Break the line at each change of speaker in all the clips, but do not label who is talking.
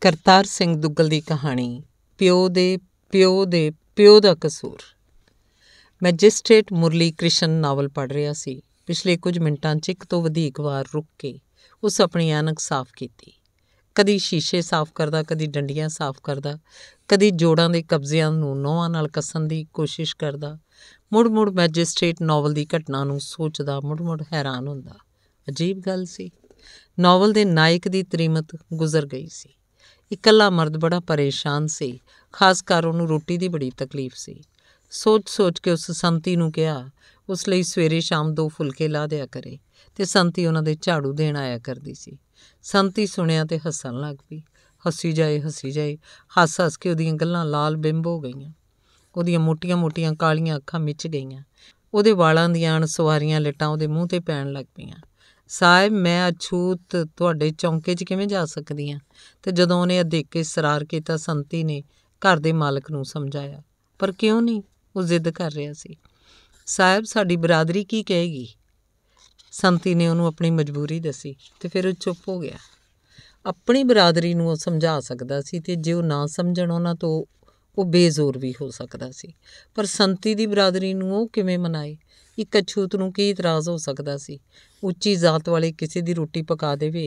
ਕਰਤਾਰ ਸਿੰਘ ਦੁੱਗਲ ਦੀ ਕਹਾਣੀ ਪਿਓ ਦੇ ਪਿਓ ਦੇ ਪਿਓ ਦਾ ਕਸੂਰ ਮੈਜਿਸਟ੍ਰੇਟ ਮੁਰਲੀ ਕ੍ਰਿਸ਼ਨ ਨਾਵਲ ਪੜ ਰਿਹਾ ਸੀ ਪਿਛਲੇ ਕੁਝ ਮਿੰਟਾਂ 'ਚ ਇੱਕ ਤੋਂ ਵਧੇਕ ਵਾਰ ਰੁੱਕ ਕੇ ਉਸ ਆਪਣੀ ਐਨਕ ਸਾਫ਼ ਕੀਤੀ ਕਦੀ ਸ਼ੀਸ਼ੇ ਸਾਫ਼ ਕਰਦਾ ਕਦੀ ਡੰਡੀਆਂ ਸਾਫ਼ ਕਰਦਾ ਕਦੀ ਜੋੜਾਂ ਦੇ ਕਬਜ਼ਿਆਂ ਨੂੰ ਨੋਹਾਂ ਨਾਲ ਕੱਸਣ ਦੀ ਕੋਸ਼ਿਸ਼ ਕਰਦਾ ਮੁੜ-ਮੁੜ ਮੈਜਿਸਟ੍ਰੇਟ ਨਾਵਲ ਦੀ ਘਟਨਾ ਨੂੰ ਸੋਚਦਾ ਮੁੜ-ਮੁੜ ਹੈਰਾਨ ਹੁੰਦਾ ਅਜੀਬ ਗੱਲ ਸੀ ਨਾਵਲ ਦੇ ਨਾਇਕ ਦੀ ਤ੍ਰਿਮਤ ਗੁਜ਼ਰ ਗਈ ਸੀ ਇਕੱਲਾ ਮਰਦ ਬੜਾ ਪਰੇਸ਼ਾਨ ਸੀ ਖਾਸ ਕਰ ਉਹਨੂੰ ਰੋਟੀ ਦੀ ਬੜੀ ਤਕਲੀਫ ਸੀ ਸੋਚ-ਸੋਚ ਕੇ ਉਸ ਸੰਤੀ ਨੂੰ ਕਿਹਾ ਉਸ ਲਈ ਸਵੇਰੇ ਸ਼ਾਮ ਦੋ ਫੁਲਕੇ ਲਾ ਦਿਆ ਕਰੇ ਤੇ ਸੰਤੀ ਉਹਨਾਂ ਦੇ ਝਾੜੂ ਦੇਣ ਆਇਆ ਕਰਦੀ ਸੀ ਸੰਤੀ ਸੁਣਿਆ ਤੇ ਹੱਸਣ ਲੱਗ ਪਈ ਹੱਸੀ ਜਾਏ ਹੱਸੀ ਜਾਏ ਹੱਸ-ਹੱਸ ਕੇ ਉਹਦੀਆਂ ਗੱਲਾਂ ਲਾਲ ਬਿੰਬ ਹੋ ਗਈਆਂ ਉਹਦੀਆਂ ਮੋਟੀਆਂ-ਮੋਟੀਆਂ ਕਾਲੀਆਂ ਅੱਖਾਂ ਮਿਚ ਗਈਆਂ ਉਹਦੇ ਵਾਲਾਂ ਦੀਆਂ ਅਣਸਵਾਰੀਆਂ ਲਟਾਂ ਉਹਦੇ ਮੂੰਹ ਤੇ ਪੈਣ ਲੱਗ ਪਈਆਂ ਸਾਹਿਬ ਮੈਂ ਅਛੂਤ ਤੁਹਾਡੇ ਚੌਂਕੇ 'ਚ ਕਿਵੇਂ ਜਾ ਸਕਦੀ ਆ ਤੇ ਜਦੋਂ ਉਹਨੇ ਇਹ ਦੇਖ ਕੇ ਸਰਾਰ ਕੀਤਾ ਸੰਤੀ ਨੇ ਘਰ ਦੇ ਮਾਲਕ ਨੂੰ ਸਮਝਾਇਆ ਪਰ ਕਿਉਂ ਨਹੀਂ ਉਹ ਜ਼ਿੱਦ ਕਰ ਰਿਹਾ ਸੀ ਸਾਹਿਬ ਸਾਡੀ ਬਰਾਦਰੀ ਕੀ ਕਹੇਗੀ ਸੰਤੀ ਨੇ ਉਹਨੂੰ ਆਪਣੀ ਮਜਬੂਰੀ ਦੱਸੀ ਤੇ ਫਿਰ ਉਹ ਚੁੱਪ ਹੋ ਗਿਆ ਆਪਣੀ ਬਰਾਦਰੀ ਨੂੰ ਉਹ ਸਮਝਾ ਸਕਦਾ ਸੀ ਤੇ ਜੇ ਉਹ ਨਾ ਸਮਝਣ ਉਹਨਾਂ ਤੋਂ ਉਹ ਬੇਜ਼ੋਰ ਵੀ ਹੋ ਸਕਦਾ ਸੀ ਪਰ ਸੰਤੀ ਦੀ ਬਰਾਦਰੀ ਨੂੰ ਉਹ ਕਿਵੇਂ ਮਨਾਏ ਇੱਕ ਅਛੂਤ ਨੂੰ ਕੀ ਇਤਰਾਜ਼ ਹੋ ਸਕਦਾ ਸੀ ਉੱਚੀ ਜ਼ਾਤ ਵਾਲੇ ਕਿਸੇ ਦੀ ਰੋਟੀ ਪਕਾ ਦੇਵੇ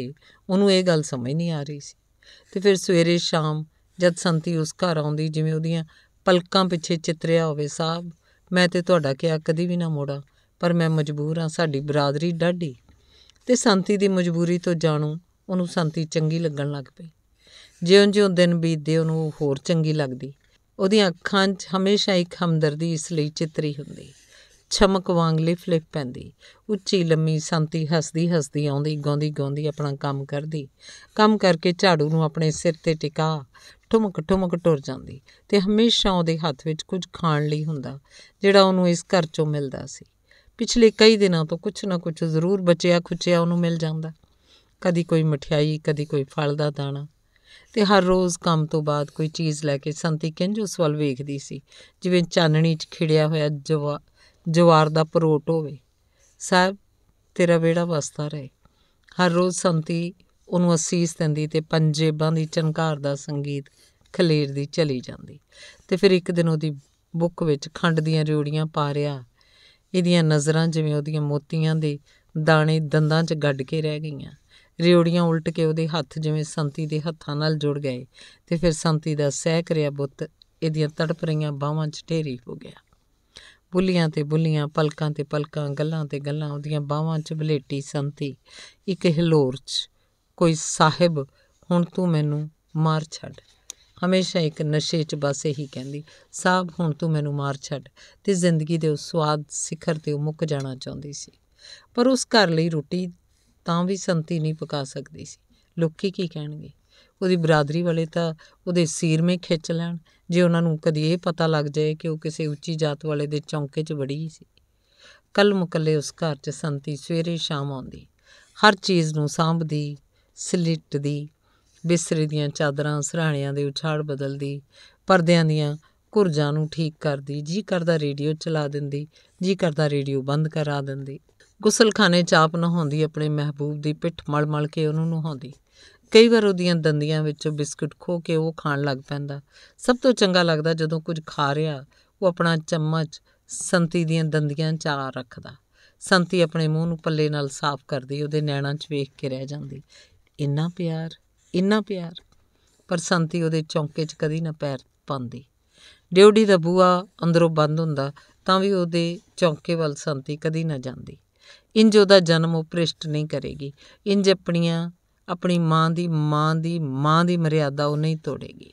ਉਹਨੂੰ ਇਹ ਗੱਲ ਸਮਝ ਨਹੀਂ ਆ ਰਹੀ ਸੀ ਤੇ ਫਿਰ ਸਵੇਰੇ ਸ਼ਾਮ ਜਦ ਸੰਤੀ ਉਸ ਘਰ ਆਉਂਦੀ ਜਿਵੇਂ ਉਹਦੀਆਂ ਪਲਕਾਂ ਪਿੱਛੇ ਚਿਤਰਿਆ ਹੋਵੇ ਸਾਹਿਬ ਮੈਂ ਤੇ ਤੁਹਾਡਾ ਕਿਹਾ ਕਦੀ ਵੀ ਨਾ ਮੋੜਾਂ ਪਰ ਮੈਂ ਮਜਬੂਰ ਹਾਂ ਸਾਡੀ ਬਰਾਦਰੀ ਡਾਢੀ ਤੇ ਸੰਤੀ ਦੀ ਮਜਬੂਰੀ ਤੋਂ ਜਾਣੂ ਉਹਨੂੰ ਸੰਤੀ ਚੰਗੀ ਲੱਗਣ ਲੱਗ ਪਈ ਜਿਉਂ-ਜਿਉਂ ਦਿਨ ਬੀਤਦੇ ਉਹਨੂੰ ਹੋਰ ਚੰਗੀ ਲੱਗਦੀ ਉਹਦੀਆਂ ਅੱਖਾਂ 'ਚ ਹਮੇਸ਼ਾ ਇੱਕ ਹਮਦਰਦੀ ਇਸ ਲਈ ਚਿਤਰੀ ਹੁੰਦੀ ਛਮਕ ਵਾਂਗ ਲਿਫ-ਲਿਫ ਪੈਂਦੀ ਉੱਚੀ ਲੰਮੀ ਸੰਤੀ ਹੱਸਦੀ ਹੱਸਦੀ ਆਉਂਦੀ ਗੌਂਦੀ ਗੌਂਦੀ ਆਪਣਾ ਕੰਮ ਕਰਦੀ ਕੰਮ ਕਰਕੇ ਝਾੜੂ ਨੂੰ ਆਪਣੇ ਸਿਰ ਤੇ ਟਿਕਾ ਠੁਮਕ ਠੁਮਕ ਟੁਰ ਜਾਂਦੀ ਤੇ ਹਮੇਸ਼ਾ ਉਹਦੇ ਹੱਥ ਵਿੱਚ ਕੁਝ ਖਾਣ ਲਈ ਹੁੰਦਾ ਜਿਹੜਾ ਉਹਨੂੰ ਇਸ ਘਰ 'ਚੋਂ ਮਿਲਦਾ ਸੀ ਪਿਛਲੇ ਕਈ ਦਿਨਾਂ ਤੋਂ ਕੁਝ ਨਾ ਕੁਝ ਜ਼ਰੂਰ ਬਚਿਆ ਖੁਚਿਆ ਉਹਨੂੰ ਮਿਲ ਜਾਂਦਾ ਕਦੀ ਕੋਈ ਮਠਿਆਈ ਕਦੀ ਕੋਈ ਫਲ ਦਾ ਦਾਣਾ ਤੇ ਹਰ ਰੋਜ਼ ਕੰਮ ਤੋਂ ਬਾਅਦ ਕੋਈ ਚੀਜ਼ ਲੈ ਕੇ ਸੰਤੀ ਕਿੰਜ ਉਸ ਵੱਲ ਵੇਖਦੀ ਸੀ ਜਿਵੇਂ ਚਾਨਣੀ 'ਚ ਖਿੜਿਆ ਹੋਇਆ ਜਵਾਰ ਦਾ ਪਰੋਟ ਹੋਵੇ ਸਾਬ ਤੇਰਾ ਵੇੜਾ ਵਸਦਾ ਰਹੇ ਹਰ ਰੋਜ਼ ਸੰਤੀ ਉਹਨੂੰ ਅਸੀਸ ਦਿੰਦੀ ਤੇ ਪੰਜੇਬਾਂ ਦੀ ਚਨਕਾਰ ਦਾ ਸੰਗੀਤ ਖਲੇਰਦੀ ਚਲੀ ਜਾਂਦੀ ਤੇ ਫਿਰ ਇੱਕ ਦਿਨ ਉਹਦੀ ਬੁੱਕ ਵਿੱਚ ਖੰਡ ਦੀਆਂ ਰਿਉੜੀਆਂ ਪਾ ਰਿਆ ਇਹਦੀਆਂ ਨਜ਼ਰਾਂ ਜਿਵੇਂ ਉਹਦੀਆਂ ਮੋਤੀਆਂ ਦੇ ਦਾਣੇ ਦੰਦਾਂ 'ਚ ਗੱਡ ਕੇ ਰਹਿ ਗਈਆਂ ਰਿਉੜੀਆਂ ਉਲਟ ਕੇ ਉਹਦੇ ਹੱਥ ਜਿਵੇਂ ਸੰਤੀ ਦੇ ਹੱਥਾਂ ਨਾਲ ਜੁੜ ਗਏ ਤੇ ਫਿਰ ਸੰਤੀ ਦਾ ਸਹਿ ਕਰਿਆ ਬੁੱਤ ਇਹਦੀਆਂ ਤੜਪ ਰਹੀਆਂ ਬਾਹਾਂ 'ਚ ਢੇਰੀ ਹੋ ਗਿਆ ਬੁੱਲੀਆਂ ਤੇ ਬੁੱਲੀਆਂ ਪਲਕਾਂ ਤੇ ਪਲਕਾਂ ਗੱਲਾਂ ਤੇ ਗੱਲਾਂ ਉਹਦੀਆਂ ਬਾਹਾਂ 'ਚ ਬਲੇਟੀ ਸੰਤੀ ਇੱਕ ਹਿਲੋਰ 'ਚ ਕੋਈ ਸਾਹਿਬ ਹੁਣ ਤੂੰ ਮੈਨੂੰ ਮਾਰ ਛੱਡ ਹਮੇਸ਼ਾ ਇੱਕ ਨਸ਼ੇ 'ਚ ਬਸ ਇਹੀ ਕਹਿੰਦੀ ਸਾਹਿਬ ਹੁਣ ਤੂੰ ਮੈਨੂੰ ਮਾਰ ਛੱਡ ਤੇ ਜ਼ਿੰਦਗੀ ਦੇ ਉਸ ਸਵਾਦ ਸਿਖਰ ਤੇ ਉਹ ਮੁੱਕ ਜਾਣਾ ਚਾਹੁੰਦੀ ਸੀ ਪਰ ਉਸ ਘਰ ਲਈ ਰੋਟੀ ਤਾਂ ਵੀ ਸੰਤੀ ਨਹੀਂ ਪਕਾ ਸਕਦੀ ਸੀ ਲੋਕੀ ਕੀ ਕਹਿਣਗੇ ਉਹਦੀ ਬਰਾਦਰੀ ਵਾਲੇ ਤਾਂ ਉਹਦੇ ਸਿਰ ਮੇ ਖਿੱਚ ਲੈਣ ਜੇ ਉਹਨਾਂ ਨੂੰ ਕਦੀ ਇਹ ਪਤਾ ਲੱਗ ਜਾਏ ਕਿ ਉਹ ਕਿਸੇ ਉੱਚੀ ਜਾਤ ਵਾਲੇ ਦੇ ਚੌਂਕੇ 'ਚ ਵੜੀ ਸੀ ਕੱਲ ਮੁਕੱਲੇ ਉਸ ਘਰ 'ਚ ਸੰਤੀ ਸਵੇਰੇ ਸ਼ਾਮ ਆਉਂਦੀ ਹਰ ਚੀਜ਼ ਨੂੰ ਸਾਂਭਦੀ ਸਲਿੱਟਦੀ ਬਿਸਰੇ ਦੀਆਂ ਚਾਦਰਾਂ ਸਰਾਣਿਆਂ ਦੇ ਉਛਾੜ ਬਦਲਦੀ ਪਰਦਿਆਂ ਦੀਆਂ ਕੁਰਜਾਂ ਨੂੰ ਠੀਕ ਕਰਦੀ ਜੀ ਕਰਦਾ ਰੇਡੀਓ ਚਲਾ ਦਿੰਦੀ ਜੀ ਕਰਦਾ ਰੇਡੀਓ ਬੰਦ ਕਰਾ ਦਿੰਦੀ ਗੁਸਲਖਾਨੇ 'ਚ ਆਪ ਨਹਾਉਂਦੀ ਆਪਣੇ ਮਹਿਬੂਬ ਦੀ ਪਿੱਠ ਮਲ-ਮਲ ਕੇ ਉਹਨੂੰ ਨਹਾਉਂਦੀ ਕਈ ਵਾਰ ਉਹਦੀਆਂ ਦੰਦੀਆਂ ਵਿੱਚੋਂ ਬਿਸਕਟ ਖੋ ਕੇ ਉਹ ਖਾਣ ਲੱਗ ਪੈਂਦਾ ਸਭ ਤੋਂ ਚੰਗਾ ਲੱਗਦਾ ਜਦੋਂ ਕੁਝ ਖਾ ਰਿਹਾ ਉਹ ਆਪਣਾ ਚਮਚ ਸੰਤੀ ਦੀਆਂ ਦੰਦੀਆਂ 'ਚ ਆ ਰੱਖਦਾ ਸੰਤੀ ਆਪਣੇ ਮੂੰਹ ਨੂੰ ਪੱਲੇ ਨਾਲ ਸਾਫ਼ ਕਰਦੀ ਉਹਦੇ ਨੈਣਾਂ 'ਚ ਵੇਖ ਕੇ ਰਹਿ ਜਾਂਦੀ ਇੰਨਾ ਪਿਆਰ ਇੰਨਾ ਪਿਆਰ ਪਰ ਸੰਤੀ ਉਹਦੇ ਚੌਂਕੇ 'ਚ ਕਦੀ ਨਾ ਪੈਰ ਪਾਉਂਦੀ ਡਿਊਟੀ ਦਾ ਬੂਆ ਅੰਦਰੋਂ ਬੰਦ ਹੁੰਦਾ ਤਾਂ ਵੀ ਉਹਦੇ ਚੌਂਕੇ ਵੱਲ ਸੰਤੀ ਕਦੀ ਨਾ ਜਾਂਦੀ ਇੰਜ ਉਹਦਾ ਜਨਮ ਪ੍ਰਿਸ਼ਟ ਨਹੀਂ ਕਰੇਗੀ ਇੰਜ ਆਪਣੀਆਂ ਆਪਣੀ ਮਾਂ ਦੀ ਮਾਂ ਦੀ ਮਾਂ ਦੀ ਮਰਿਆਦਾ ਉਹ ਨਹੀਂ ਤੋੜੇਗੀ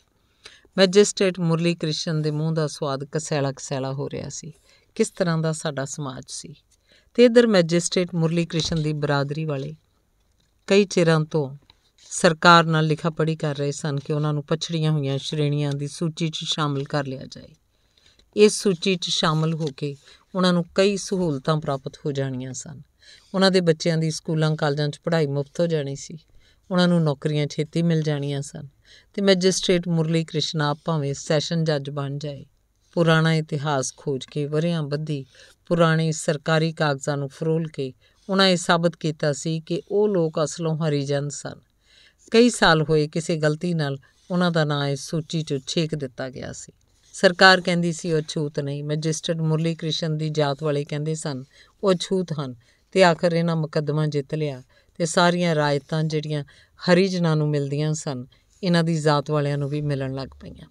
ਮੈਜਿਸਟ੍ਰੇਟ ਮੁਰਲੀ ਕ੍ਰਿਸ਼ਨ ਦੇ ਮੂੰਹ ਦਾ ਸਵਾਦ ਕਸੈਲਾ ਕਸੈਲਾ ਹੋ ਰਿਹਾ ਸੀ ਕਿਸ ਤਰ੍ਹਾਂ ਦਾ ਸਾਡਾ ਸਮਾਜ ਸੀ ਤੇ ਇਧਰ ਮੈਜਿਸਟ੍ਰੇਟ ਮੁਰਲੀ ਕ੍ਰਿਸ਼ਨ ਦੀ ਬਰਾਦਰੀ ਵਾਲੇ ਕਈ ਚਿਰਾਂ ਤੋਂ ਸਰਕਾਰ ਨਾਲ ਲਿਖਾ ਪੜੀ ਕਰ ਰਹੇ ਸਨ ਕਿ ਉਹਨਾਂ ਨੂੰ ਪਛੜੀਆਂ ਹੋਈਆਂ ਸ਼੍ਰੇਣੀਆਂ ਦੀ ਸੂਚੀ 'ਚ ਸ਼ਾਮਲ ਕਰ ਲਿਆ ਜਾਏ ਇਸ ਸੂਚੀ 'ਚ ਸ਼ਾਮਲ ਹੋ ਕੇ ਉਹਨਾਂ ਨੂੰ ਕਈ ਸਹੂਲਤਾਂ ਪ੍ਰਾਪਤ ਹੋ ਜਾਣੀਆਂ ਸਨ ਉਹਨਾਂ ਦੇ ਬੱਚਿਆਂ ਦੀ ਸਕੂਲਾਂ ਕਾਲਜਾਂ 'ਚ ਪੜ੍ਹਾਈ ਮੁਫਤ ਹੋ ਜਾਣੀ ਸੀ ਉਹਨਾਂ ਨੂੰ ਨੌਕਰੀਆਂ ਛੇਤੀ ਮਿਲ ਜਾਣੀਆਂ ਸਨ ਤੇ ਮੈਜਿਸਟ੍ਰੇਟ ਮੁਰਲੀ ਕ੍ਰਿਸ਼ਨਾ ਭਾਵੇਂ ਸੈਸ਼ਨ ਜੱਜ ਬਣ ਜਾਏ ਪੁਰਾਣਾ ਇਤਿਹਾਸ ਖੋਜ ਕੇ ਵਰਿਆਂ ਬੱਧੀ ਪੁਰਾਣੇ ਸਰਕਾਰੀ ਕਾਗਜ਼ਾਂ ਨੂੰ ਫਰੋਲ ਕੇ ਉਹਨਾਂ ਇਹ ਸਾਬਤ ਕੀਤਾ ਸੀ ਕਿ ਉਹ ਲੋਕ ਅਸਲੋਂ ਹਰੀਜਨ ਸਨ ਕਈ ਸਾਲ ਹੋਏ ਕਿਸੇ ਗਲਤੀ ਨਾਲ ਉਹਨਾਂ ਦਾ ਨਾਂ ਇਸ ਸੂਚੀ 'ਚੋਂ ਛੇਕ ਦਿੱਤਾ ਗਿਆ ਸੀ ਸਰਕਾਰ ਕਹਿੰਦੀ ਸੀ ਉਹ ਛੂਤ ਨਹੀਂ ਮੈਜਿਸਟ੍ਰੇਟ ਮੁਰਲੀ ਕ੍ਰਿਸ਼ਨ ਦੀ ਜਾਤ ਵਾਲੇ ਕਹਿੰਦੇ ਸਨ ਉਹ ਛੂਤ ਹਨ ਤੇ ਆਖਰ ਇਹਨਾਂ ਮੁਕੱਦਮਾ ਜਿੱਤ ਲਿਆ ਤੇ ਸਾਰੀਆਂ ਰਾਇਤਾਂ ਜਿਹੜੀਆਂ ਹਰੀਜਨਾਂ ਨੂੰ ਮਿਲਦੀਆਂ ਸਨ ਇਹਨਾਂ ਦੀ ਜ਼ਾਤ ਵਾਲਿਆਂ ਨੂੰ ਵੀ ਮਿਲਣ ਲੱਗ ਪਈਆਂ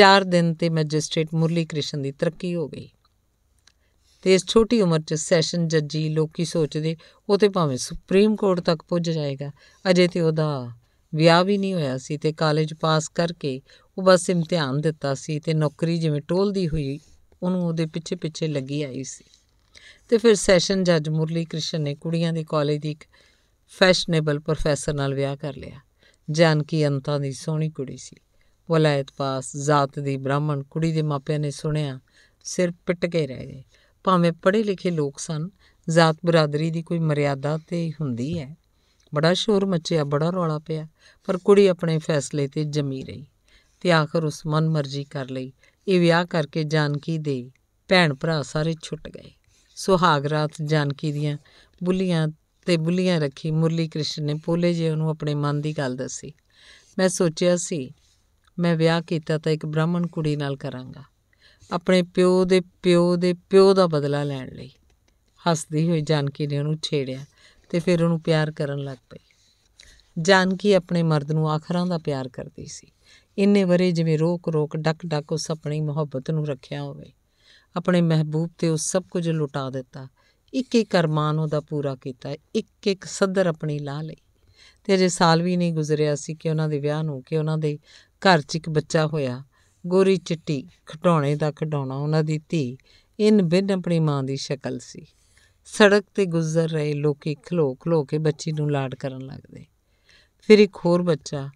4 ਦਿਨ ਤੇ ਮੈਜਿਸਟ੍ਰੇਟ ਮੁਰਲੀ ਕ੍ਰਿਸ਼ਨ ਦੀ ਤਰੱਕੀ ਹੋ ਗਈ ਤੇ ਇਸ ਛੋਟੀ ਉਮਰ 'ਚ ਸੈਸ਼ਨ ਜੱਜੀ ਲੋਕੀ ਸੋਚਦੇ ਉਹ ਤੇ ਭਾਵੇਂ ਸੁਪਰੀਮ ਕੋਰਟ ਤੱਕ ਪੁੱਜ ਜਾਏਗਾ ਅਜੇ ਤੇ ਉਹਦਾ ਵਿਆਹ ਵੀ ਨਹੀਂ ਹੋਇਆ ਸੀ ਤੇ ਕਾਲਜ ਪਾਸ ਕਰਕੇ ਉਹ ਬਸ ਇਮਤਿਹਾਨ ਦਿੱਤਾ ਸੀ ਤੇ ਨੌਕਰੀ ਜਿਵੇਂ ਟੋਲਦੀ ਹੋਈ ਉਹਨੂੰ ਉਹਦੇ ਪਿੱਛੇ ਪਿੱਛੇ ਲੱਗੀ ਆਈ ਸੀ ਤੇ ਫਿਰ ਸੈਸ਼ਨ ਜੱਜ ਮੁਰਲੀ ਕ੍ਰਿਸ਼ਨ ਨੇ ਕੁੜੀਆਂ ਦੇ ਕਾਲਜ ਦੀ ਇੱਕ ਫੈਸ਼ਨੇਬਲ ਪ੍ਰੋਫੈਸਰ ਨਾਲ ਵਿਆਹ ਕਰ ਲਿਆ ਜਾਨਕੀ ਅੰਤਾਂ ਦੀ ਸੋਹਣੀ ਕੁੜੀ ਸੀ ਵਲਾਇਤ ਪਾਸ ਜ਼ਾਤ ਦੀ ਬ੍ਰਾਹਮਣ ਕੁੜੀ ਦੇ ਮਾਪਿਆਂ ਨੇ ਸੁਣਿਆ ਸਿਰ ਪਿੱਟ ਕੇ ਰਹਿ ਗਏ ਭਾਵੇਂ ਪੜ੍ਹੇ ਲਿਖੇ ਲੋਕ ਸਨ ਜ਼ਾਤ ਬਰਾਦਰੀ ਦੀ ਕੋਈ ਮਰਿਆਦਾ ਤੇ ਹੁੰਦੀ ਹੈ ਬੜਾ ਸ਼ੋਰ ਮੱਚਿਆ ਬੜਾ ਰੌਲਾ ਪਿਆ ਪਰ ਕੁੜੀ ਆਪਣੇ ਫੈਸਲੇ ਤੇ ਜਮੀ ਰਹੀ ਤੇ ਆਖਰ ਉਸ ਮਰਜ਼ੀ ਕਰ ਲਈ ਇਹ ਵਿਆਹ ਕਰਕੇ ਜਾਨਕੀ ਦੇ ਭੈਣ ਭਰਾ ਸਾਰੇ ਛੁੱਟ ਗਏ ਸੁਹਾਗ ਰਾਤ ਜਾਨਕੀ ਦੀਆਂ ਬੁੱਲੀਆਂ ਤੇ ਬੁੱਲੀਆਂ ਰੱਖੀ ਮੁਰਲੀ ਕ੍ਰਿਸ਼ਨ ਨੇ ਪੋਲੇ ਜੀ ਨੂੰ ਆਪਣੇ ਮਨ ਦੀ ਗੱਲ ਦੱਸੀ ਮੈਂ ਸੋਚਿਆ ਸੀ ਮੈਂ ਵਿਆਹ ਕੀਤਾ ਤਾਂ ਇੱਕ ਬ੍ਰਾਹਮਣ ਕੁੜੀ ਨਾਲ ਕਰਾਂਗਾ ਆਪਣੇ ਪਿਓ ਦੇ ਪਿਓ ਦੇ ਪਿਓ ਦਾ ਬਦਲਾ ਲੈਣ ਲਈ ਹੱਸਦੀ ਹੋਈ ਜਾਨਕੀ ਨੇ ਉਹਨੂੰ ਛੇੜਿਆ ਤੇ ਫਿਰ ਉਹਨੂੰ ਪਿਆਰ ਕਰਨ ਲੱਗ ਪਈ ਜਾਨਕੀ ਆਪਣੇ ਮਰਦ ਨੂੰ ਆਖਰਾਂ ਦਾ ਪਿਆਰ ਕਰਦੀ ਸੀ ਇੰਨੇ ਬਰੇ ਜਿਵੇਂ ਰੋਕ ਰੋਕ ਡੱਕ ਡੱਕ ਉਸ ਆਪਣੀ ਮੁਹੱਬਤ ਨੂੰ ਰੱਖਿਆ ਹੋਵੇ ਆਪਣੇ ਮਹਿਬੂਬ ਤੇ ਉਹ ਸਭ ਕੁਝ ਲੁਟਾ ਦਿੱਤਾ ਇੱਕ ਇੱਕ ਅਰਮਾਨ ਉਹਦਾ ਪੂਰਾ ਕੀਤਾ ਇੱਕ ਇੱਕ ਸਦਰ ਆਪਣੀ ਲਾ ਲਈ ਤੇ ਅਜੇ ਸਾਲ ਵੀ ਨਹੀਂ ਗੁਜ਼ਰਿਆ ਸੀ ਕਿ ਉਹਨਾਂ ਦੇ ਵਿਆਹ ਨੂੰ ਕਿ ਉਹਨਾਂ ਦੇ ਘਰ 'ਚ ਇੱਕ ਬੱਚਾ ਹੋਇਆ ਗੋਰੀ ਚਿੱਟੀ ਖਡੌਣੇ ਦਾ ਖਡੌਣਾ ਉਹਨਾਂ ਦੀ ਧੀ ਇਨ ਬਿੰਨ ਆਪਣੀ ਮਾਂ ਦੀ ਸ਼ਕਲ ਸੀ ਸੜਕ ਤੇ ਗੁਜ਼ਰ ਰਹੇ ਲੋਕੀ ਖਲੋ ਖਲੋ ਕੇ ਬੱਚੀ ਨੂੰ ਲਾਡ ਕਰਨ ਲੱਗਦੇ ਫਿਰ ਇੱਕ ਹੋਰ ਬੱਚਾ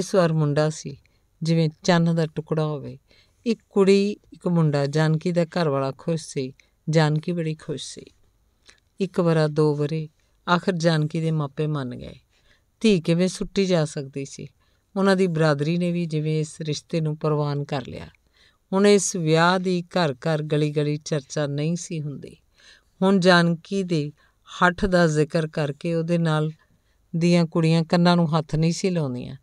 ਇਸ ਵਾਰ ਮੁੰਡਾ ਸੀ ਜਿਵੇਂ ਚੰਨ ਦਾ ਟੁਕੜਾ ਹੋਵੇ ਇੱਕ ਕੁੜੀ ਇੱਕ ਮੁੰਡਾ ਜਾਨਕੀ ਦਾ ਘਰ ਵਾਲਾ ਖੁਸ਼ ਸੀ ਜਾਨਕੀ ਬੜੀ ਖੁਸ਼ ਸੀ ਇੱਕ ਵਾਰਾ ਦੋ ਵਰੇ ਆਖਰ ਜਾਨਕੀ ਦੇ ਮਾਪੇ ਮੰਨ ਗਏ ਧੀ ਕਿਵੇਂ ਸੁੱਟੀ ਜਾ ਸਕਦੀ ਸੀ ਉਹਨਾਂ ਦੀ ਬਰਾਦਰੀ ਨੇ ਵੀ ਜਿਵੇਂ ਇਸ ਰਿਸ਼ਤੇ ਨੂੰ ਪ੍ਰਵਾਨ ਕਰ ਲਿਆ ਹੁਣ ਇਸ ਵਿਆਹ ਦੀ ਘਰ-ਘਰ ਗਲੀ-ਗਲੀ ਚਰਚਾ ਨਹੀਂ ਸੀ ਹੁੰਦੀ ਹੁਣ ਜਾਨਕੀ ਦੇ ਹੱਠ ਦਾ ਜ਼ਿਕਰ ਕਰਕੇ ਉਹਦੇ ਨਾਲ ਦੀਆਂ ਕੁੜੀਆਂ ਕੰਨਾਂ ਨੂੰ ਹੱਥ ਨਹੀਂ ਸੀ ਲਾਉਂਦੀਆਂ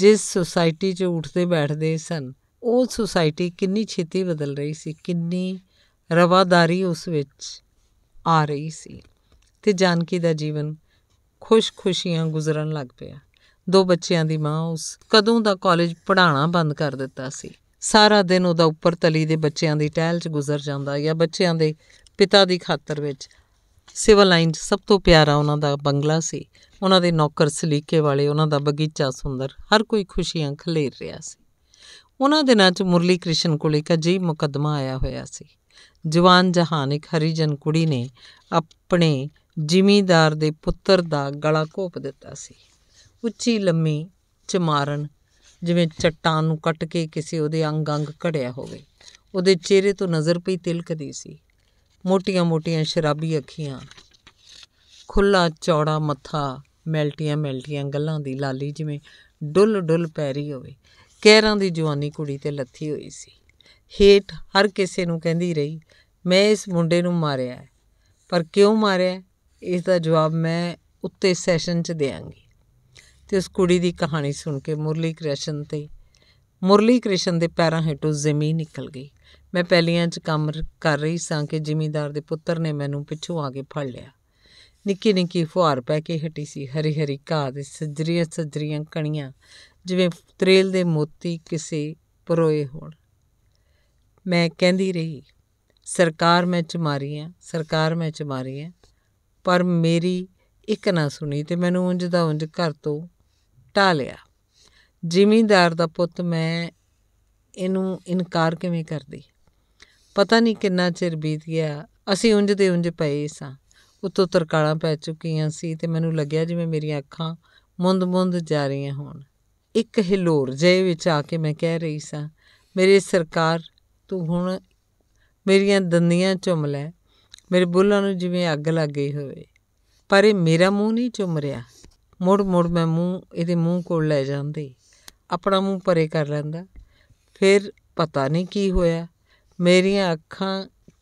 ਜਿਸ ਸੁਸਾਇਟੀ 'ਚ ਉੱਠਦੇ ਬੈਠਦੇ ਸਨ ਉਹ ਸੁਸਾਇਟੀ ਕਿੰਨੀ ਛੇਤੀ ਬਦਲ ਰਹੀ ਸੀ ਕਿੰਨੀ ਰਵਾਦਾਰੀ ਉਸ ਵਿੱਚ ਆ ਰਹੀ ਸੀ ਤੇ ਜਾਨਕੀ ਦਾ ਜੀਵਨ ਖੁਸ਼-ਖੁਸ਼ੀਆਂ ਗੁਜ਼ਰਨ ਲੱਗ ਪਿਆ ਦੋ ਬੱਚਿਆਂ ਦੀ ਮਾਂ ਉਸ ਕਦੋਂ ਦਾ ਕਾਲਜ ਪੜਾਉਣਾ ਬੰਦ ਕਰ ਦਿੱਤਾ ਸੀ ਸਾਰਾ ਦਿਨ ਉਹਦਾ ਉੱਪਰ ਤਲੀ ਦੇ ਬੱਚਿਆਂ ਦੀ ਟਹਿਲ 'ਚ ਗੁਜ਼ਰ ਜਾਂਦਾ ਜਾਂ ਬੱਚਿਆਂ ਦੇ ਪਿਤਾ ਦੀ ਖਾਤਰ ਵਿੱਚ ਸਿਵਲ ਲਾਈਨ 'ਚ ਸਭ ਤੋਂ ਪਿਆਰਾ ਉਹਨਾਂ ਦਾ ਬੰਗਲਾ ਸੀ ਉਹਨਾਂ ਦੇ ਨੌਕਰ ਸਲੀਕੇ ਵਾਲੇ ਉਹਨਾਂ ਦਾ ਬਗੀਚਾ ਸੁੰਦਰ ਹਰ ਕੋਈ ਖੁਸ਼ੀਆਂ ਖਲੇਰ ਰਿਹਾ ਸੀ ਉਹਨਾਂ ਦਿਨਾਂ 'ਚ ਮੁਰਲੀ ਕ੍ਰਿਸ਼ਨ ਕੋਲ ਇੱਕ ਅਜੀਬ ਮੁਕੱਦਮਾ ਆਇਆ ਹੋਇਆ ਸੀ ਜਵਾਨ ਜਹਾਨ ਇੱਕ ਹਰੀਜਨ ਕੁੜੀ ਨੇ ਆਪਣੇ ਜ਼ਿਮੀਦਾਰ ਦੇ ਪੁੱਤਰ ਦਾ ਗਲਾ ਘੋਪ ਦਿੱਤਾ ਸੀ ਉੱਚੀ ਲੰਮੀ ਚਮਾਰਨ ਜਿਵੇਂ ਚਟਾਨ ਨੂੰ ਕੱਟ ਕੇ ਕਿਸੇ ਉਹਦੇ ਅੰਗ-ਅੰਗ ਘੜਿਆ ਹੋਵੇ ਉਹਦੇ ਚਿਹਰੇ ਤੋਂ ਨਜ਼ਰ ਪਈ ਤਿਲਕਦੀ ਸੀ ਮੋਟੀਆਂ-ਮੋਟੀਆਂ ਸ਼ਰਾਬੀ ਅੱਖੀਆਂ ਖੁੱਲਾ ਚੌੜਾ ਮੱਥਾ ਮੈਲਟੀਆਂ ਮੈਲਟੀਆਂ ਗੱਲਾਂ ਦੀ ਲਾਲੀ ਜਿਵੇਂ ਡੁੱਲ ਡੁੱਲ ਪੈ ਰਹੀ ਹੋਵੇ ਕਹਿਰਾਂ ਦੀ ਜਵਾਨੀ ਕੁੜੀ ਤੇ ਲੱਥੀ ਹੋਈ ਸੀ ਹੇਠ ਹਰ ਕਿਸੇ ਨੂੰ ਕਹਿੰਦੀ ਰਹੀ ਮੈਂ ਇਸ ਮੁੰਡੇ ਨੂੰ ਮਾਰਿਆ ਹੈ ਪਰ ਕਿਉਂ ਮਾਰਿਆ ਇਸ ਦਾ ਜਵਾਬ ਮੈਂ ਉੱਤੇ ਸੈਸ਼ਨ 'ਚ ਦੇਵਾਂਗੀ ਤੇ ਉਸ ਕੁੜੀ ਦੀ ਕਹਾਣੀ ਸੁਣ ਕੇ ਮੁਰਲੀ ਕ੍ਰਿਸ਼ਨ ਤੇ ਮੁਰਲੀ ਕ੍ਰਿਸ਼ਨ ਦੇ ਪੈਰਾਂ ਹੇਠੋਂ ਜ਼ਮੀਨ ਨਿਕਲ ਗਈ ਮੈਂ ਪਹਿਲੀਆਂ 'ਚ ਕੰਮ ਕਰ ਰਹੀ ਸਾਂ ਕਿ ਜ਼ਿਮੀਂਦਾਰ ਦੇ ਪੁੱਤਰ ਨੇ ਮੈਨੂੰ ਪਿੱਛੋਂ ਆ ਕੇ ਫੜ ਲਿਆ ਨਿੱਕੀ ਨਿੱਕੀ ਫੁਹਾਰ ਪੈ ਕੇ ਹਟੀ ਸੀ ਹਰੀ ਹਰੀ ਘਾਹ ਦੇ ਸਜਰੀਆਂ ਸਜਰੀਆਂ ਕਣੀਆਂ ਜਿਵੇਂ ਤਰੇਲ ਦੇ ਮੋਤੀ ਕਿਸੇ ਪਰੋਏ ਹੋਣ ਮੈਂ ਕਹਿੰਦੀ ਰਹੀ ਸਰਕਾਰ ਮੈਂ ਚਮਾਰੀ ਆ ਸਰਕਾਰ ਮੈਂ ਚਮਾਰੀ ਆ ਪਰ ਮੇਰੀ ਇੱਕ ਨਾ ਸੁਣੀ ਤੇ ਮੈਨੂੰ ਉਂਝ ਦਾ ਉਂਝ ਘਰ ਤੋਂ ਟਾ ਲਿਆ ਜ਼ਿਮੀਂਦਾਰ ਦਾ ਪੁੱਤ ਮੈਂ ਇਹਨੂੰ ਇਨਕਾਰ ਕਿਵੇਂ ਕਰਦੀ ਪਤਾ ਨਹੀਂ ਕਿੰਨਾ ਚਿਰ ਬੀਤ ਗਿਆ ਅਸੀਂ ਉਂਝ ਦੇ ਉਂਝ ਪਏ ਸਾਂ ਉਤੋਂ ਤਰਕਾਲਾਂ ਪੈ ਚੁੱਕੀਆਂ ਸੀ ਤੇ ਮੈਨੂੰ ਲੱਗਿਆ ਜਿਵੇਂ ਮੇਰੀਆਂ ਅੱਖਾਂ ਮੁੰਦ-ਮੁੰਦ ਜਾ ਰਹੀਆਂ ਹੋਣ ਇੱਕ ਹਿਲੋਰ ਜੇ ਵਿੱਚ ਆ ਕੇ ਮੈਂ ਕਹਿ ਰਹੀ ਸਾਂ ਮੇਰੇ ਸਰਕਾਰ ਤੂੰ ਹੁਣ ਮੇਰੀਆਂ ਦੰਦੀਆਂ ਚੁੰਮ ਲੈ ਮੇਰੇ ਬੁੱਲਾਂ ਨੂੰ ਜਿਵੇਂ ਅੱਗ ਲੱਗ ਗਈ ਹੋਵੇ ਪਰ ਇਹ ਮੇਰਾ ਮੂੰਹ ਨਹੀਂ ਚੁੰਮ ਰਿਹਾ ਮੋੜ ਮੋੜ ਮੈਂ ਮੂੰਹ ਇਹਦੇ ਮੂੰਹ ਕੋਲ ਲੈ ਜਾਂਦੀ ਆਪਣਾ ਮੂੰਹ ਪਰੇ ਕਰ ਲੈਂਦਾ ਫਿਰ ਪਤਾ ਨਹੀਂ ਕੀ ਹੋਇਆ ਮੇਰੀਆਂ ਅੱਖਾਂ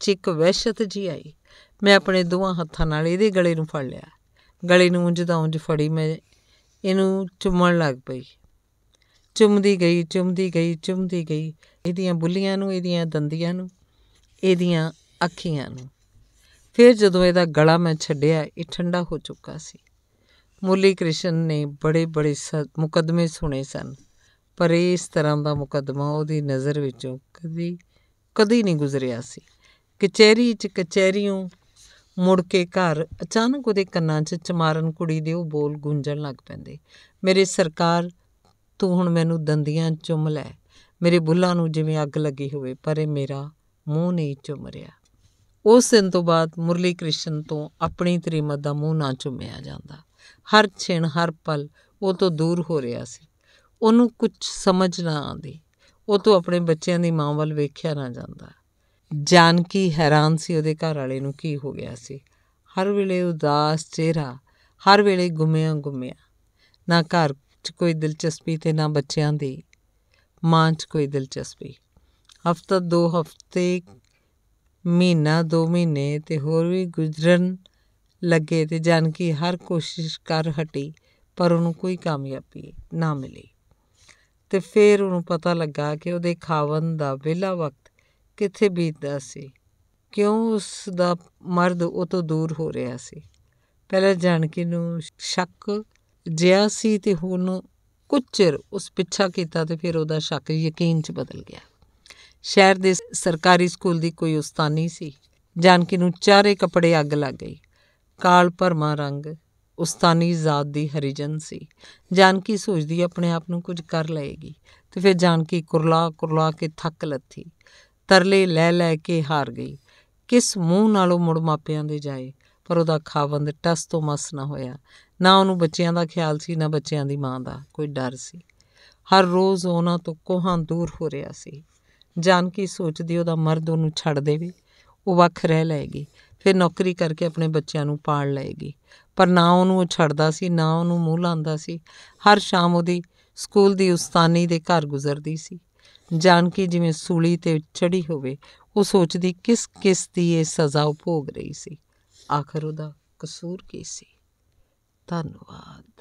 ਚਿਕ ਵਹਿਸ਼ਤ ਜੀ ਆਈ ਮੈਂ ਆਪਣੇ ਦੋਹਾਂ ਹੱਥਾਂ ਨਾਲ ਇਹਦੇ ਗਲੇ ਨੂੰ ਫੜ ਲਿਆ ਗਲੇ ਨੂੰ ਉਂਝ ਤਾਂ ਉਂਝ ਫੜੀ ਮੈਂ ਇਹਨੂੰ ਚੁੰਮਣ ਲੱਗ ਪਈ ਚੁੰਮਦੀ ਗਈ ਚੁੰਮਦੀ ਗਈ ਚੁੰਮਦੀ ਗਈ ਇਹਦੀਆਂ ਬੁੱਲੀਆਂ ਨੂੰ ਇਹਦੀਆਂ ਦੰਦੀਆਂ ਨੂੰ ਇਹਦੀਆਂ ਅੱਖੀਆਂ ਨੂੰ ਫਿਰ ਜਦੋਂ ਇਹਦਾ ਗਲਾ ਮੈਂ ਛੱਡਿਆ ਇਹ ਠੰਡਾ ਹੋ ਚੁੱਕਾ ਸੀ ਮੁਰਲੀ ਕ੍ਰਿਸ਼ਨ ਨੇ ਬੜੇ ਬੜੇ ਮੁਕਦਮੇ ਸੁਣੇ ਸਨ ਪਰ ਇਸ ਤਰ੍ਹਾਂ ਦਾ ਮੁਕਦਮਾ ਉਹਦੀ ਨਜ਼ਰ ਵਿੱਚੋਂ ਕਦੀ ਕਦੀ ਨਹੀਂ ਗੁਜ਼ਰਿਆ ਸੀ ਕਚਹਿਰੀ 'ਚ ਕਚਹਿਰੀਆਂ ਮੁੜ ਕੇ ਘਰ ਅਚਾਨਕ ਉਹਦੇ ਕੰਨਾਂ 'ਚ ਚਮਾਰਨ ਕੁੜੀ ਦੇ ਉਹ ਬੋਲ ਗੂੰਜਣ ਲੱਗ ਪੈਂਦੇ ਮੇਰੇ ਸਰਕਾਰ ਤੂੰ ਹੁਣ ਮੈਨੂੰ ਦੰਦੀਆਂ ਚੁੰਮ ਲੈ ਮੇਰੇ ਬੁੱਲਾਂ ਨੂੰ ਜਿਵੇਂ ਅੱਗ ਲੱਗੀ ਹੋਵੇ ਪਰ ਇਹ ਮੇਰਾ ਮੂੰਹ ਨਹੀਂ ਚੁੰਮ ਰਿਹਾ ਉਸ ਦਿਨ ਤੋਂ ਬਾਅਦ ਮੁਰਲੀ ਕ੍ਰਿਸ਼ਨ ਤੋਂ ਆਪਣੀ ਤ੍ਰਿਮਤ ਦਾ ਮੂੰਹ ਨਾ ਚੁੰਮਿਆ ਜਾਂਦਾ ਹਰ ਛਿਣ ਹਰ ਪਲ ਉਹ ਤੋਂ ਦੂਰ ਹੋ ਰਿਹਾ ਸੀ ਉਹਨੂੰ ਕੁਝ ਸਮਝ ਨਾ ਆਉਂਦੀ ਉਹ ਤੋਂ ਆਪਣੇ ਬੱਚਿਆਂ ਦੀ ਮਾਂ ਵੱਲ ਵੇਖਿਆ ਨਾ ਜਾਂਦਾ ਜਾਨਕੀ ਹੈਰਾਨ ਸੀ ਉਹਦੇ ਘਰ ਵਾਲੇ ਨੂੰ ਕੀ ਹੋ ਗਿਆ ਸੀ ਹਰ ਵੇਲੇ ਉਦਾਸ ਚਿਹਰਾ ਹਰ ਵੇਲੇ ਗੁੰਮਿਆ ਗੁੰਮਿਆ ਨਾ ਘਰ 'ਚ ਕੋਈ ਦਿਲਚਸਪੀ ਤੇ ਨਾ ਬੱਚਿਆਂ ਦੀ ਮਾਂ 'ਚ ਕੋਈ ਦਿਲਚਸਪੀ ਹਫਤਾ ਦੋ ਹਫਤੇ ਮਹੀਨਾ ਦੋ ਮਹੀਨੇ ਤੇ ਹੋਰ ਵੀ ਗੁਜ਼ਰਨ ਲੱਗੇ ਤੇ ਜਾਨਕੀ ਹਰ ਕੋਸ਼ਿਸ਼ ਕਰ ਹਟੀ ਪਰ ਉਹਨੂੰ ਕੋਈ ਕਾਮਯਾਬੀ ਨਾ ਮਿਲੀ ਤੇ ਫਿਰ ਉਹਨੂੰ ਪਤਾ ਲੱਗਾ ਕਿ ਉਹਦੇ ਖਾਵਨ ਦਾ ਵਿਲਾ ਵਕਤ ਕਿੱਥੇ ਬੀਤਦਾ ਸੀ ਕਿਉਂ ਉਸ ਦਾ ਮਰਦ ਉਹ ਤੋਂ ਦੂਰ ਹੋ ਰਿਹਾ ਸੀ ਪਹਿਲੇ ਜਾਨਕੀ ਨੂੰ ਸ਼ੱਕ ਜਿਆ ਸੀ ਤੇ ਹੁਣ ਕੁਚਰ ਉਸ ਪਿੱਛਾ ਕੀਤਾ ਤੇ ਫਿਰ ਉਹਦਾ ਸ਼ੱਕ ਯਕੀਨ 'ਚ ਬਦਲ ਗਿਆ ਸ਼ਹਿਰ ਦੇ ਸਰਕਾਰੀ ਸਕੂਲ ਦੀ ਕੋਈ ਉਸਤਾਨੀ ਸੀ ਜਾਨਕੀ ਨੂੰ ਚਾਰੇ ਕੱਪੜੇ ਅੱਗ ਲੱਗ ਗਈ ਕਾਲ ਭਰਮਾ ਰੰਗ ਉਸਤਾਨੀ ਜ਼ਾਤ ਦੀ ਹਰੀਜਨ ਸੀ ਜਾਨਕੀ ਸੋਚਦੀ ਆਪਣੇ ਆਪ ਨੂੰ ਕੁਝ ਕਰ ਲਏਗੀ ਤੇ ਫਿਰ ਜਾਨਕੀ ਕੁਰਲਾ ਕੁਰਲਾ ਕੇ ਥੱਕ ਲੱਥੀ ਤਰਲੇ ਲੈ ਲੈ ਕੇ ਹਾਰ ਗਈ ਕਿਸ ਮੂੰਹ ਨਾਲ ਉਹ ਮੁੜ ਮਾਪਿਆਂ ਦੇ ਜਾਏ ਪਰ ਉਹਦਾ ਖਾਵੰਦ ਟਸ ਤੋਂ ਮਸ ਨਾ ਹੋਇਆ ਨਾ ਉਹਨੂੰ ਬੱਚਿਆਂ ਦਾ ਖਿਆਲ ਸੀ ਨਾ ਬੱਚਿਆਂ ਦੀ ਮਾਂ ਦਾ ਕੋਈ ਡਰ ਸੀ ਹਰ ਰੋਜ਼ ਉਹਨਾਂ ਤੋਂ ਕੋਹਾਂ ਦੂਰ ਹੋ ਰਿਹਾ ਸੀ ਜਾਨਕੀ ਸੋਚਦੀ ਉਹਦਾ ਮਰਦ ਉਹਨੂੰ ਛੱਡ ਦੇਵੇ ਉਹ ਵੱਖ ਰਹਿ ਲਏਗੀ ਫਿਰ ਨੌਕਰੀ ਕਰਕੇ ਆਪਣੇ ਬੱਚਿਆਂ ਨੂੰ ਪਾਲ ਲਏਗੀ ਪਰ ਨਾ ਉਹਨੂੰ ਉਹ ਛੱਡਦਾ ਸੀ ਨਾ ਉਹਨੂੰ ਮੂੰਹ ਲਾਂਦਾ ਸੀ ਹਰ ਸ਼ਾਮ ਉਹਦੀ ਸਕੂਲ ਦੀ ਉਸਤਾਨੀ ਦੇ ਘਰ ਗੁਜ਼ਰਦੀ ਸੀ ਜਾਨਕੀ ਜਿਵੇਂ ਸੂਲੀ ਤੇ ਚੜੀ ਹੋਵੇ ਉਹ ਸੋਚਦੀ ਕਿਸ ਕਿਸ ਦੀ ਇਹ ਸਜ਼ਾ ਉਪੋਗ ਰਹੀ ਸੀ ਆਖਰ ਉਹਦਾ ਕਸੂਰ ਕੀ ਸੀ ਧੰਨਵਾਦ